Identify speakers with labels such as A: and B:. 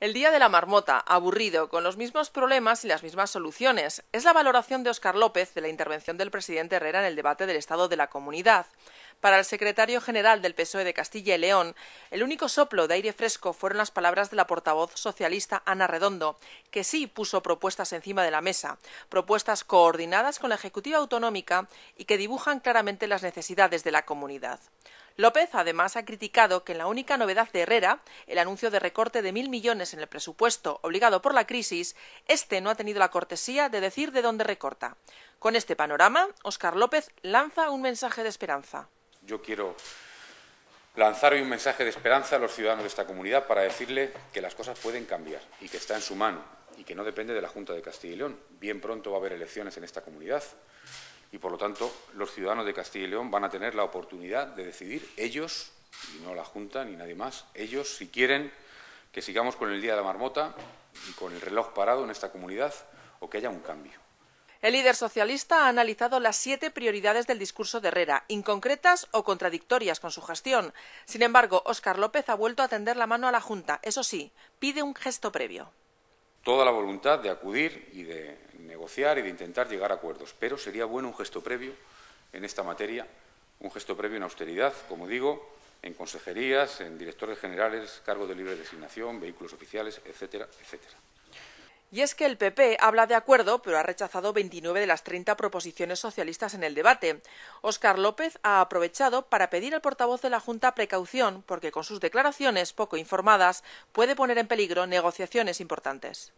A: El día de la marmota, aburrido, con los mismos problemas y las mismas soluciones, es la valoración de Óscar López de la intervención del presidente Herrera en el debate del Estado de la Comunidad. Para el secretario general del PSOE de Castilla y León, el único soplo de aire fresco fueron las palabras de la portavoz socialista Ana Redondo, que sí puso propuestas encima de la mesa, propuestas coordinadas con la Ejecutiva Autonómica y que dibujan claramente las necesidades de la comunidad. López, además, ha criticado que en la única novedad de Herrera, el anuncio de recorte de mil millones en el presupuesto obligado por la crisis, este no ha tenido la cortesía de decir de dónde recorta. Con este panorama, Óscar López lanza un mensaje de esperanza.
B: Yo quiero lanzar hoy un mensaje de esperanza a los ciudadanos de esta comunidad para decirle que las cosas pueden cambiar y que está en su mano y que no depende de la Junta de Castilla y León. Bien pronto va a haber elecciones en esta comunidad y, por lo tanto, los ciudadanos de Castilla y León van a tener la oportunidad de decidir ellos, y no la Junta ni nadie más, ellos si quieren que sigamos con el Día de la Marmota y con el reloj parado en esta comunidad o que haya un cambio.
A: El líder socialista ha analizado las siete prioridades del discurso de Herrera, inconcretas o contradictorias con su gestión. Sin embargo, Óscar López ha vuelto a tender la mano a la Junta. Eso sí, pide un gesto previo.
B: Toda la voluntad de acudir y de negociar y de intentar llegar a acuerdos, pero sería bueno un gesto previo en esta materia, un gesto previo en austeridad, como digo, en consejerías, en directores generales, cargos de libre designación, vehículos oficiales, etcétera, etcétera.
A: Y es que el PP habla de acuerdo, pero ha rechazado 29 de las 30 proposiciones socialistas en el debate. Óscar López ha aprovechado para pedir al portavoz de la Junta precaución, porque con sus declaraciones poco informadas puede poner en peligro negociaciones importantes.